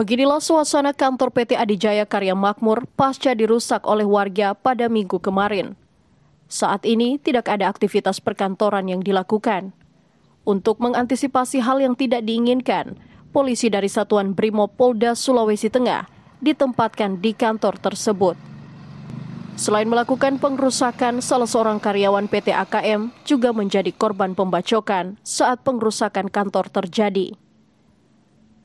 Beginilah suasana kantor PT Adijaya Karya Makmur pasca dirusak oleh warga pada minggu kemarin. Saat ini tidak ada aktivitas perkantoran yang dilakukan. Untuk mengantisipasi hal yang tidak diinginkan, polisi dari Satuan Brimo Polda Sulawesi Tengah ditempatkan di kantor tersebut. Selain melakukan pengrusakan, salah seorang karyawan PT AKM juga menjadi korban pembacokan saat pengerusakan kantor terjadi.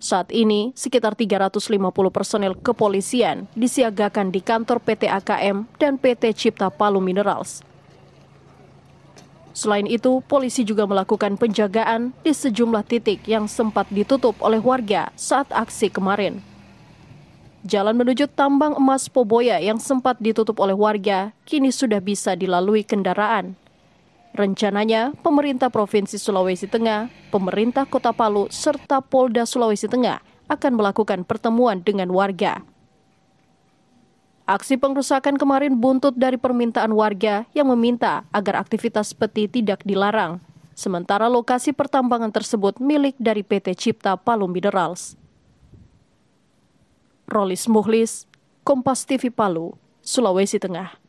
Saat ini, sekitar 350 personel kepolisian disiagakan di kantor PT AKM dan PT Cipta Palu Minerals. Selain itu, polisi juga melakukan penjagaan di sejumlah titik yang sempat ditutup oleh warga saat aksi kemarin. Jalan menuju tambang emas Poboya yang sempat ditutup oleh warga kini sudah bisa dilalui kendaraan Rencananya, pemerintah Provinsi Sulawesi Tengah, pemerintah Kota Palu, serta Polda Sulawesi Tengah akan melakukan pertemuan dengan warga. Aksi pengrusakan kemarin buntut dari permintaan warga yang meminta agar aktivitas peti tidak dilarang. Sementara lokasi pertambangan tersebut milik dari PT Cipta Palu Minerals. Rolis Muhlis, Kompas TV Palu, Sulawesi Tengah.